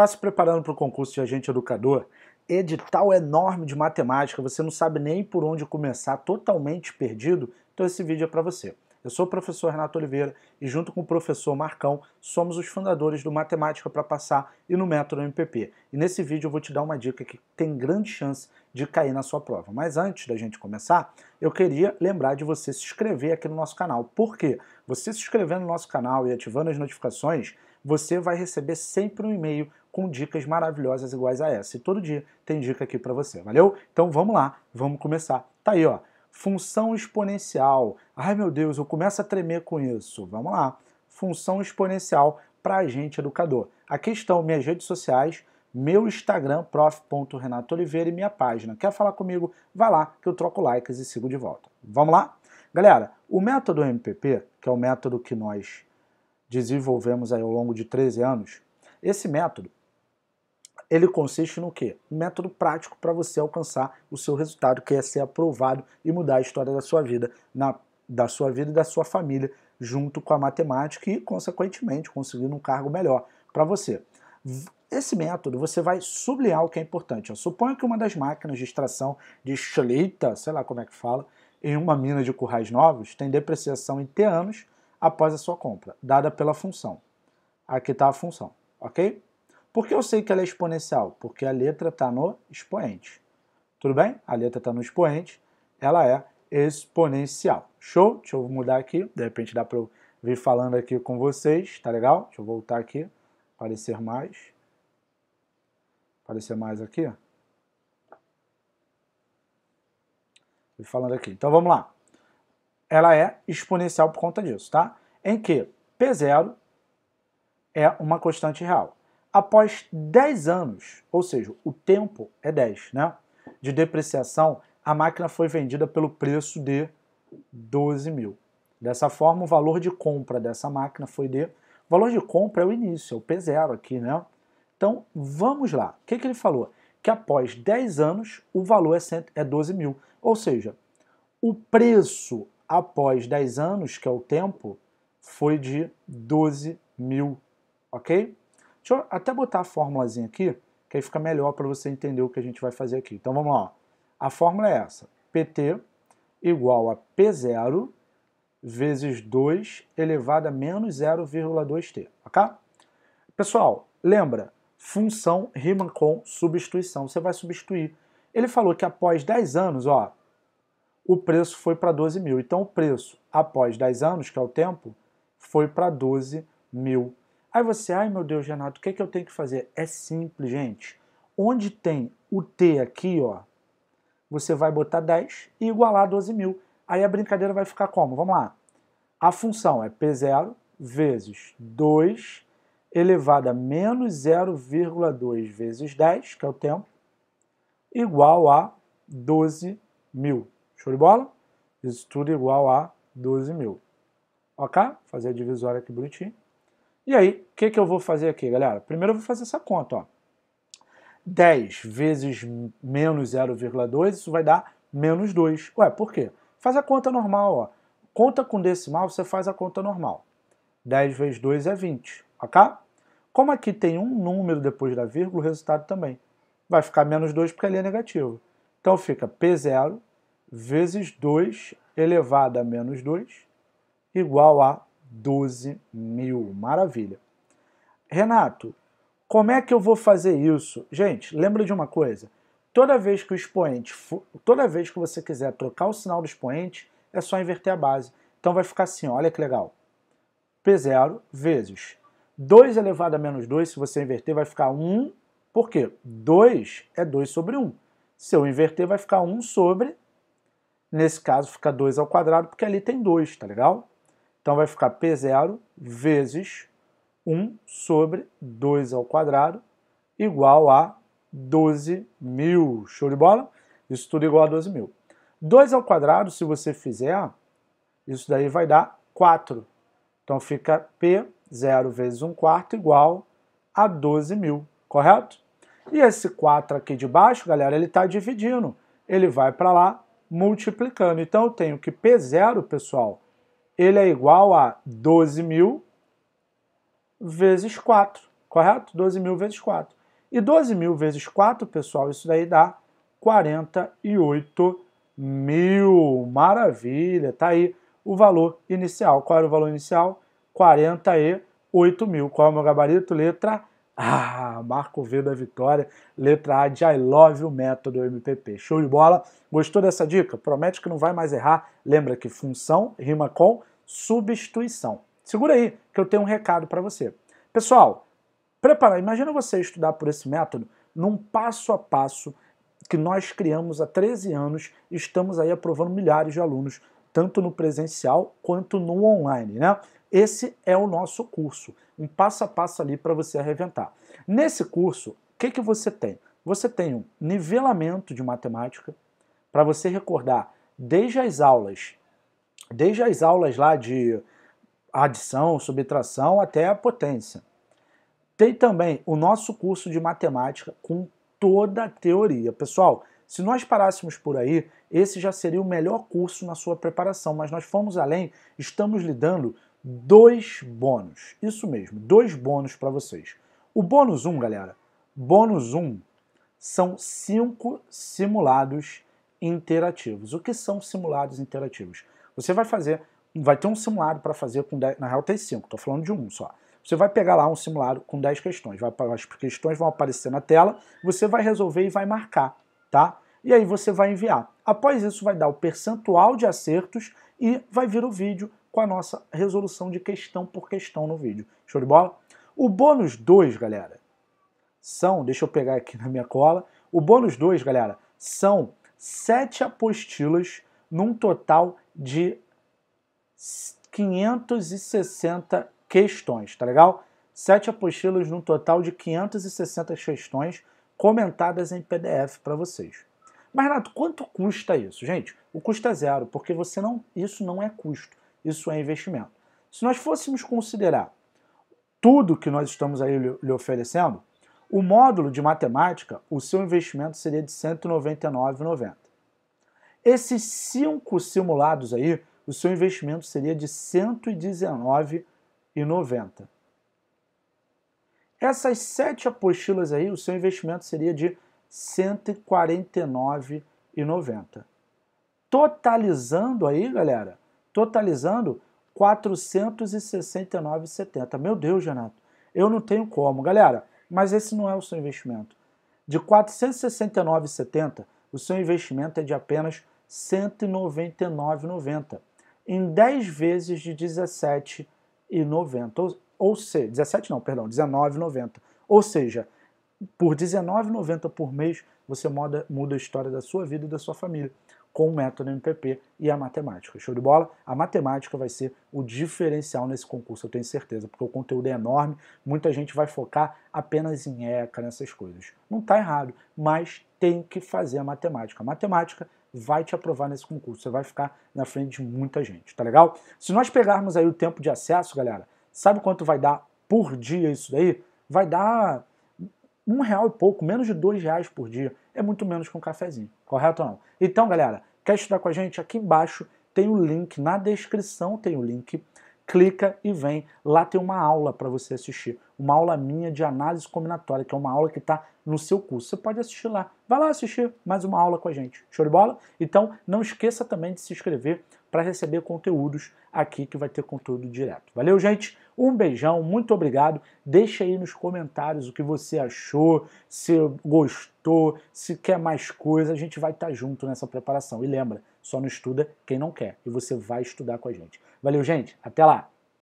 Está se preparando para o concurso de agente educador? Edital enorme de matemática, você não sabe nem por onde começar, totalmente perdido? Então esse vídeo é para você. Eu sou o professor Renato Oliveira e junto com o professor Marcão somos os fundadores do Matemática para Passar e no Método MPP. E nesse vídeo eu vou te dar uma dica que tem grande chance de cair na sua prova. Mas antes da gente começar, eu queria lembrar de você se inscrever aqui no nosso canal. Por quê? Você se inscrevendo no nosso canal e ativando as notificações, você vai receber sempre um e-mail com dicas maravilhosas iguais a essa. E todo dia tem dica aqui para você, valeu? Então vamos lá, vamos começar. Tá aí, ó. Função exponencial. Ai meu Deus, eu começo a tremer com isso. Vamos lá. Função exponencial para agente educador. Aqui estão minhas redes sociais, meu Instagram, prof.renatooliveira e minha página. Quer falar comigo? Vai lá que eu troco likes e sigo de volta. Vamos lá? Galera, o método MPP, que é o método que nós desenvolvemos aí ao longo de 13 anos, esse método ele consiste no quê? Um método prático para você alcançar o seu resultado, que é ser aprovado e mudar a história da sua vida, na, da sua vida e da sua família, junto com a matemática e, consequentemente, conseguindo um cargo melhor para você. Esse método você vai sublinhar o que é importante. Suponha que uma das máquinas de extração de chelita, sei lá como é que fala, em uma mina de currais novos, tem depreciação em T anos após a sua compra, dada pela função. Aqui está a função, ok? Por que eu sei que ela é exponencial? Porque a letra está no expoente. Tudo bem? A letra está no expoente, ela é exponencial. Show? Deixa eu mudar aqui, de repente dá para eu vir falando aqui com vocês, tá legal? Deixa eu voltar aqui, aparecer mais. Aparecer mais aqui. Vim falando aqui. Então vamos lá. Ela é exponencial por conta disso, tá? Em que P0 é uma constante real após 10 anos, ou seja, o tempo é 10, né? De depreciação, a máquina foi vendida pelo preço de 12 mil. Dessa forma, o valor de compra dessa máquina foi de. O valor de compra é o início, é o P0 aqui, né? Então, vamos lá. O que, que ele falou? Que após 10 anos, o valor é, 12 é mil. Ou seja, o preço após 10 anos, que é o tempo, foi de 12 mil, ok? Deixa eu até botar a fórmulazinha aqui, que aí fica melhor para você entender o que a gente vai fazer aqui. Então vamos lá. A fórmula é essa. PT igual a P0 vezes 2 elevado a menos 0,2t, ok? Pessoal, lembra, função rima com substituição. Você vai substituir. Ele falou que após 10 anos, ó, o preço foi para 12 mil. Então o preço após 10 anos, que é o tempo, foi para 12 mil Aí você, ai meu Deus, Renato, o que, é que eu tenho que fazer? É simples, gente. Onde tem o T aqui, ó, você vai botar 10 e igualar 12 mil. Aí a brincadeira vai ficar como? Vamos lá. A função é P0 vezes 2 elevado a menos 0,2 vezes 10, que é o tempo, igual a 12 mil. Show de bola? Isso tudo igual a 12 mil. Ok? Fazer a divisória aqui bonitinho. E aí, o que, que eu vou fazer aqui, galera? Primeiro eu vou fazer essa conta, ó. 10 vezes menos 0,2, isso vai dar menos 2. Ué, por quê? Faz a conta normal, ó. Conta com decimal, você faz a conta normal. 10 vezes 2 é 20, ok? Como aqui tem um número depois da vírgula, o resultado também vai ficar menos 2 porque ali é negativo. Então fica P0 vezes 2 elevado a menos 2 igual a 12 mil. Maravilha. Renato, como é que eu vou fazer isso? Gente, lembra de uma coisa. Toda vez que o expoente, toda vez que você quiser trocar o sinal do expoente, é só inverter a base. Então vai ficar assim, olha que legal. P0 vezes 2 elevado a menos 2, se você inverter, vai ficar 1. Por quê? 2 é 2 sobre 1. Se eu inverter, vai ficar 1 sobre... Nesse caso, fica 2 ao quadrado, porque ali tem 2, tá legal? Então vai ficar P0 vezes 1 sobre 2 ao quadrado igual a 12 mil. Show de bola? Isso tudo igual a 12 mil. 2 ao quadrado, se você fizer, isso daí vai dar 4. Então fica P0 vezes 1 quarto igual a 12 mil, correto? E esse 4 aqui de baixo, galera, ele está dividindo. Ele vai para lá multiplicando. Então eu tenho que P0, pessoal, ele é igual a 12.000 vezes 4, correto? 12.000 vezes 4. E 12.000 vezes 4, pessoal, isso daí dá 48.000. Maravilha, tá aí o valor inicial. Qual era o valor inicial? 48.000. Qual é o meu gabarito? Letra A. Marco V da vitória. Letra A de I love o método MPP. Show de bola. Gostou dessa dica? Promete que não vai mais errar. Lembra que função rima com substituição. Segura aí que eu tenho um recado para você. Pessoal, prepara, imagina você estudar por esse método num passo a passo que nós criamos há 13 anos e estamos aí aprovando milhares de alunos, tanto no presencial quanto no online, né? Esse é o nosso curso, um passo a passo ali para você arrebentar. Nesse curso, o que, que você tem? Você tem um nivelamento de matemática para você recordar desde as aulas desde as aulas lá de adição, subtração até a potência. Tem também o nosso curso de matemática com toda a teoria. Pessoal, se nós parássemos por aí, esse já seria o melhor curso na sua preparação, mas nós fomos além, estamos lhe dando dois bônus. Isso mesmo, dois bônus para vocês. O bônus 1, um, galera, bônus 1 um, são cinco simulados interativos. O que são simulados interativos? Você vai fazer, vai ter um simulado para fazer com 10, na real tem 5, estou falando de um só. Você vai pegar lá um simulado com 10 questões, vai, as questões vão aparecer na tela, você vai resolver e vai marcar, tá? E aí você vai enviar. Após isso vai dar o percentual de acertos e vai vir o vídeo com a nossa resolução de questão por questão no vídeo. Show de bola? O bônus 2, galera, são, deixa eu pegar aqui na minha cola, o bônus 2, galera, são sete apostilas num total de 560 questões, tá legal? Sete apostilas num total de 560 questões comentadas em PDF para vocês. Mas, Renato, quanto custa isso? Gente, o custo é zero, porque você não, isso não é custo, isso é investimento. Se nós fôssemos considerar tudo que nós estamos aí lhe oferecendo, o módulo de matemática, o seu investimento seria de R$ 199,90. Esses cinco simulados aí, o seu investimento seria de R$ 119,90. Essas sete apostilas aí, o seu investimento seria de R$ 149,90. Totalizando aí, galera, totalizando R$ 469,70. Meu Deus, Renato, eu não tenho como. Galera, mas esse não é o seu investimento. De R$ 469,70 o seu investimento é de apenas R$ 199,90, em 10 vezes de R$ 17,90. Ou, ou seja, 17 não, perdão, 19,90. Ou seja, por 19,90 por mês, você muda, muda a história da sua vida e da sua família com o método MPP e a matemática. Show de bola? A matemática vai ser o diferencial nesse concurso, eu tenho certeza, porque o conteúdo é enorme, muita gente vai focar apenas em ECA, nessas coisas. Não está errado, mas tem que fazer a matemática. A matemática vai te aprovar nesse concurso, você vai ficar na frente de muita gente, tá legal? Se nós pegarmos aí o tempo de acesso, galera, sabe quanto vai dar por dia isso daí? Vai dar um real e pouco, menos de dois reais por dia, é muito menos que um cafezinho, correto ou não? Então, galera, quer estudar com a gente? Aqui embaixo tem o link, na descrição tem o link, clica e vem. Lá tem uma aula para você assistir, uma aula minha de análise combinatória, que é uma aula que está no seu curso. Você pode assistir lá. Vai lá assistir mais uma aula com a gente. Show de bola? Então, não esqueça também de se inscrever para receber conteúdos aqui que vai ter conteúdo direto. Valeu, gente? Um beijão, muito obrigado. Deixa aí nos comentários o que você achou, se gostou, se quer mais coisa. A gente vai estar tá junto nessa preparação. E lembra, só não estuda quem não quer. E você vai estudar com a gente. Valeu, gente. Até lá.